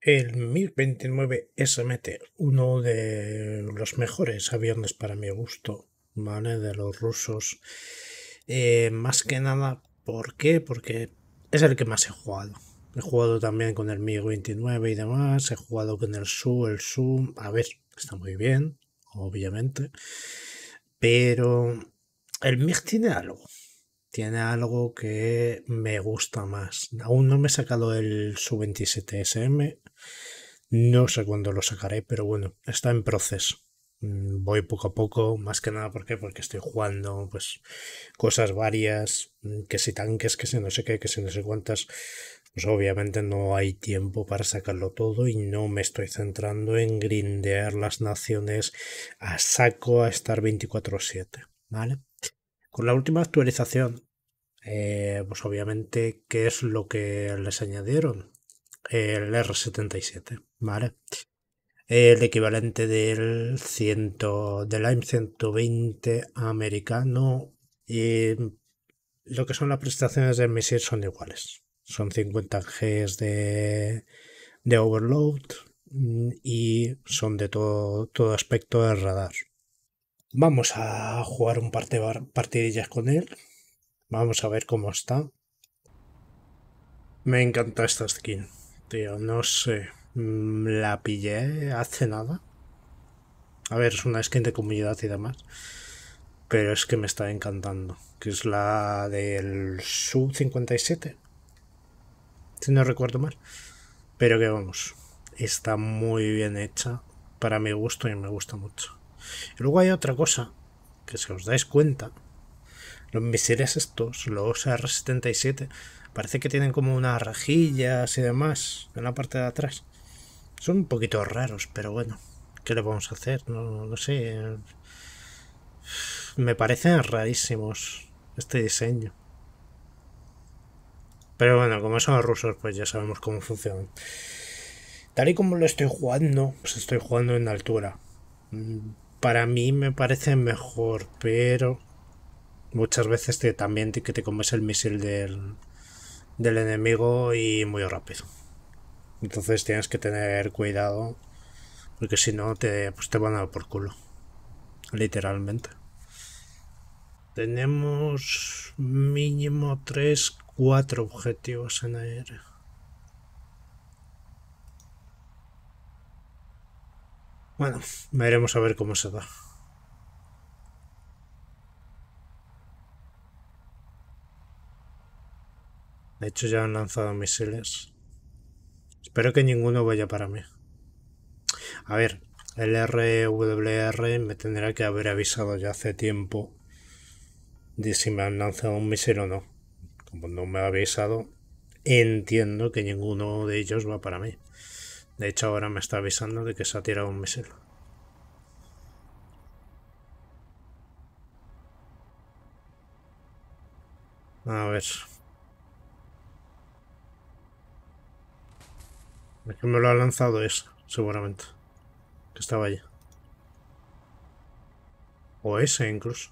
El mig 29 SMT, uno de los mejores aviones para mi gusto, ¿vale? De los rusos. Eh, más que nada, ¿por qué? Porque es el que más he jugado. He jugado también con el MiG-29 y demás. He jugado con el Su, el Su. A ver, está muy bien, obviamente. Pero el MiG tiene algo tiene algo que me gusta más. Aún no me he sacado el Su27SM. No sé cuándo lo sacaré, pero bueno, está en proceso. Mm, voy poco a poco, más que nada porque estoy jugando pues cosas varias, mm, que si tanques, que se no sé qué, que si no sé cuántas. Pues obviamente no hay tiempo para sacarlo todo y no me estoy centrando en grindear las naciones a saco a estar 24/7, ¿vale? Con la última actualización, eh, pues obviamente, ¿qué es lo que les añadieron? El R77, ¿vale? El equivalente del, 100, del AIM 120 americano y lo que son las prestaciones del misir son iguales. Son 50 Gs de, de overload mm, y son de todo, todo aspecto de radar. Vamos a jugar un par de partidillas con él. Vamos a ver cómo está. Me encanta esta skin, tío. No sé. Mm, la pillé hace nada. A ver, es una skin de comunidad y demás. Pero es que me está encantando. Que es la del Sub 57. Si no recuerdo mal. Pero que vamos. Está muy bien hecha. Para mi gusto y me gusta mucho. Y luego hay otra cosa, que si os dais cuenta, los misiles estos, los R-77, parece que tienen como unas rejillas y demás en la parte de atrás. Son un poquito raros, pero bueno, ¿qué le vamos a hacer? No, no sé. Me parecen rarísimos este diseño. Pero bueno, como son rusos, pues ya sabemos cómo funcionan. Tal y como lo estoy jugando, pues estoy jugando en altura. Mm, para mí me parece mejor, pero muchas veces te, también te, que te comes el misil del, enemigo y muy rápido. Entonces tienes que tener cuidado porque si no te, pues te van a dar por culo. Literalmente. Tenemos mínimo 3, 4 objetivos en aire. Bueno, veremos a ver cómo se da. De hecho ya han lanzado misiles. Espero que ninguno vaya para mí. A ver, el RWR me tendrá que haber avisado ya hace tiempo de si me han lanzado un misil o no. Como no me ha avisado, entiendo que ninguno de ellos va para mí. De hecho, ahora me está avisando de que se ha tirado un misil. A ver. Es que me lo ha lanzado eso, seguramente. Que estaba allí. O ese incluso.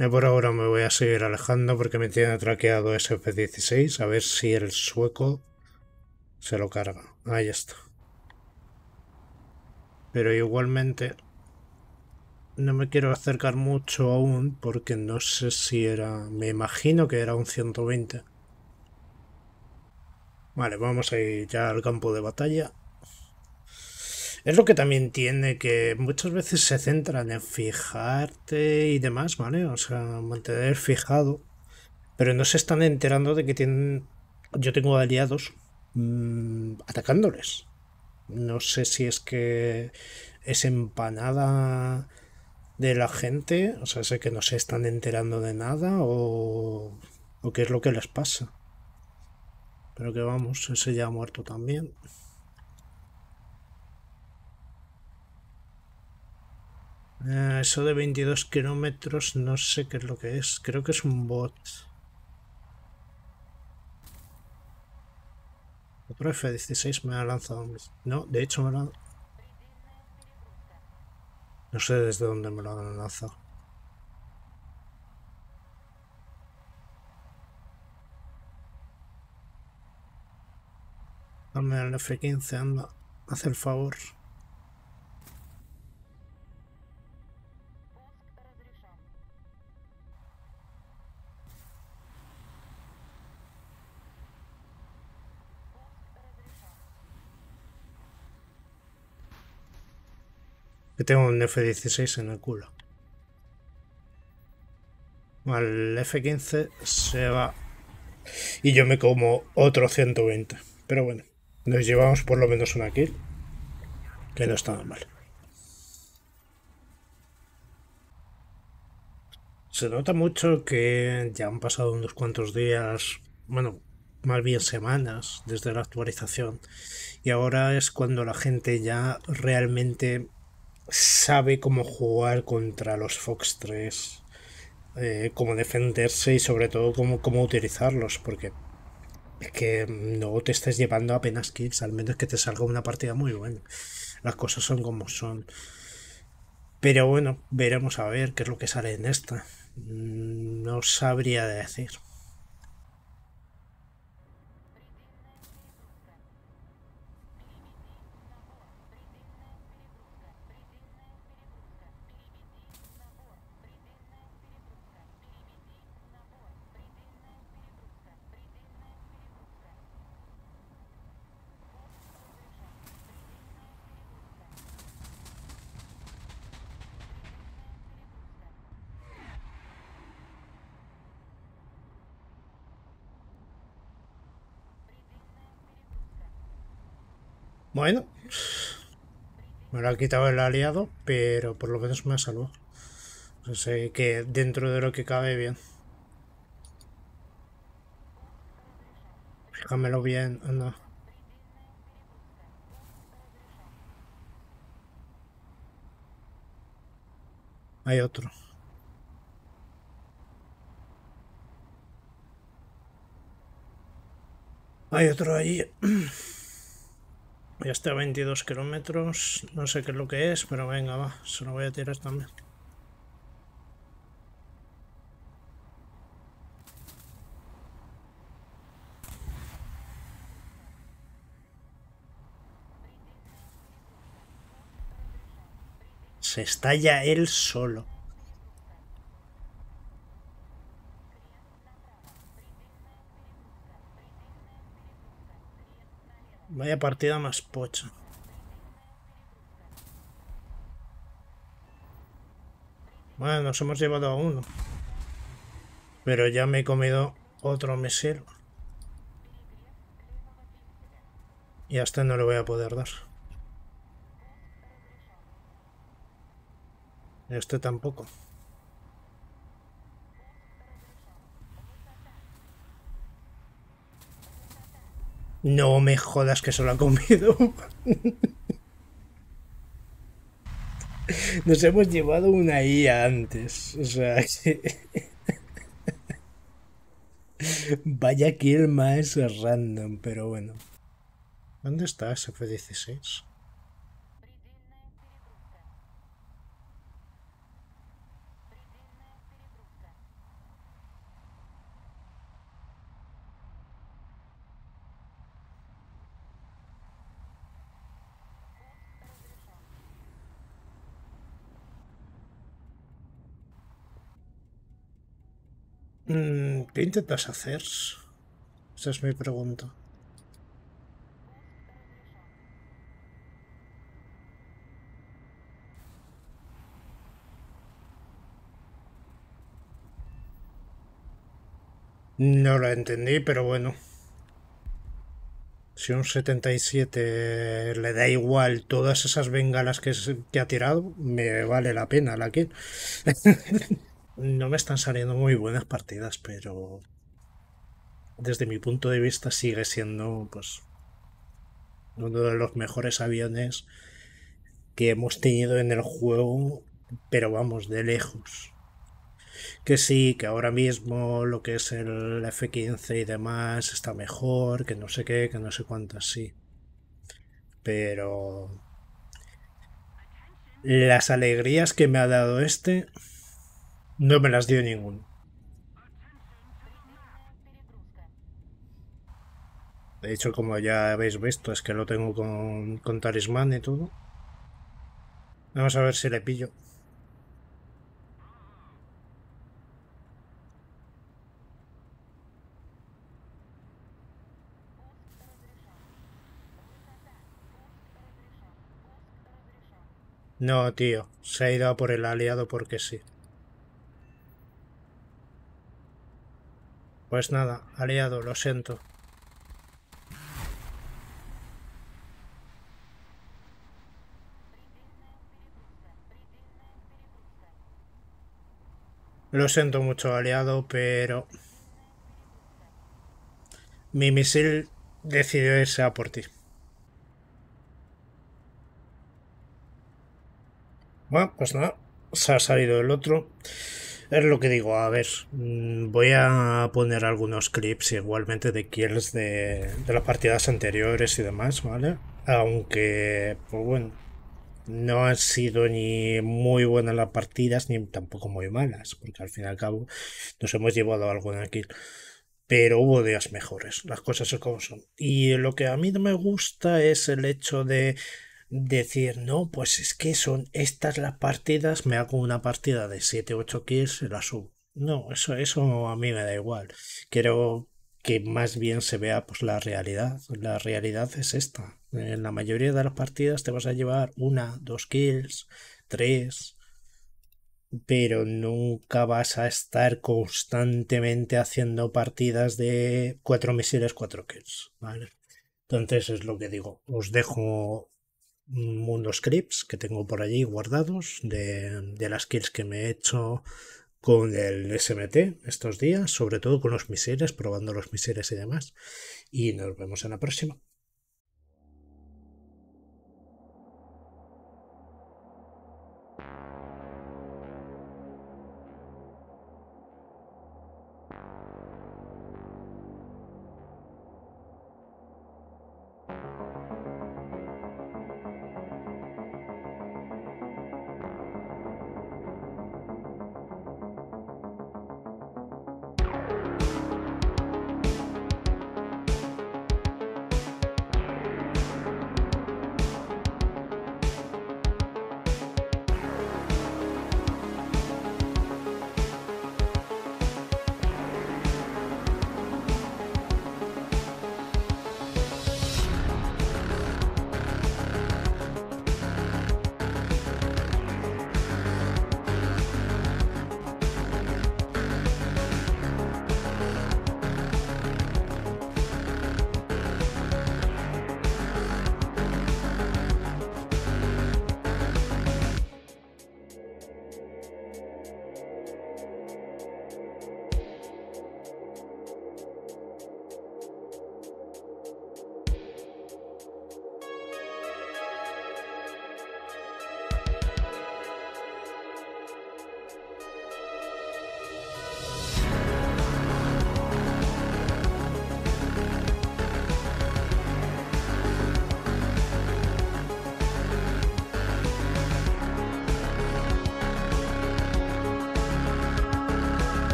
Eh, por ahora me voy a seguir alejando porque me tiene traqueado sf 16 A ver si el sueco se lo carga. Ahí está. Pero igualmente no me quiero acercar mucho aún porque no sé si era... Me imagino que era un 120. Vale, vamos a ir ya al campo de batalla. Es lo que también tiene, que muchas veces se centran en fijarte y demás, ¿vale? O sea, mantener fijado. Pero no se están enterando de que tienen. Yo tengo aliados mm, atacándoles. No sé si es que es empanada de la gente, o sea, sé que no se están enterando de nada o, o qué es lo que les pasa. Pero que vamos, ese ya ha muerto también. Eh, eso de 22 kilómetros, no sé qué es lo que es. Creo que es un bot. Otro F-16 me ha lanzado No, de hecho me lo han... No sé desde dónde me lo han lanzado. Dame el F-15, anda. Haz el favor. Que tengo un F-16 en el culo. Al F-15 se va. Y yo me como otro 120. Pero bueno, nos llevamos por lo menos una kill. Que no está mal. Se nota mucho que ya han pasado unos cuantos días, bueno, más bien semanas desde la actualización. Y ahora es cuando la gente ya realmente sabe cómo jugar contra los Fox 3, eh, cómo defenderse y sobre todo cómo, cómo utilizarlos, porque es que no te estás llevando apenas kills, al menos que te salga una partida muy buena. Las cosas son como son. Pero bueno, veremos a ver qué es lo que sale en esta. Mm, no sabría decir. Bueno, me lo ha quitado el aliado, pero por lo menos me ha salvado. Sé que dentro de lo que cabe, bien. Fíjamelo bien, anda. Hay otro. Hay otro allí. Ya está a 22 kilómetros. No sé qué es lo que es, pero venga, va. Se lo voy a tirar también. Se estalla él solo. Vaya partida más pocha. Bueno, nos hemos llevado a uno. Pero ya me he comido otro mesero. Y a este no lo voy a poder dar. Este tampoco. No me jodas que solo ha comido. Nos hemos llevado una IA antes. O sea, que... Vaya kill más random, pero bueno. ¿Dónde está f 16 Mm, ¿Qué intentas hacer? Esa es mi pregunta. No lo entendí, pero bueno. Si un 77 le da igual todas esas bengalas que, que ha tirado, me vale la pena la que... no me están saliendo muy buenas partidas, pero desde mi punto de vista sigue siendo pues uno de los mejores aviones que hemos tenido en el juego, pero vamos, de lejos. Que sí, que ahora mismo lo que es el F-15 y demás está mejor, que no sé qué, que no sé cuántas, sí. Pero... Las alegrías que me ha dado este no me las dio ninguno. De hecho, como ya habéis visto, es que lo tengo con, talismán y todo. Vamos a ver si le pillo. No, tío. Se ha ido por el aliado porque sí. Pues nada, aliado, lo siento. Lo siento mucho, aliado, pero... Mi misil decidió irse a por ti. Bueno, pues nada, se ha salido el otro. Es lo que digo, a ver, mm, voy a poner algunos clips igualmente de kills de, las partidas anteriores y demás, ¿vale? Aunque, pues bueno, no han sido ni muy buenas las partidas ni tampoco muy malas, porque al fin y al cabo nos hemos llevado alguna kill pero hubo días mejores, las cosas son como son. Y lo que a mí no me gusta es el hecho de decir, no, pues es que son estas las partidas, me hago una partida de 7, 8 kills y la subo. No, eso, eso a mí me da igual. Quiero que más bien se vea pues la realidad. La realidad es esta. En la mayoría de las partidas te vas a llevar una, dos kills, tres, pero nunca vas a estar constantemente haciendo partidas de cuatro misiles, 4 kills, ¿vale? Entonces es lo que digo, os dejo mundo scripts que tengo por allí guardados de, de las kills que me he hecho con el SMT estos días, sobre todo con los misiles, probando los misiles y demás. Y nos vemos en la próxima.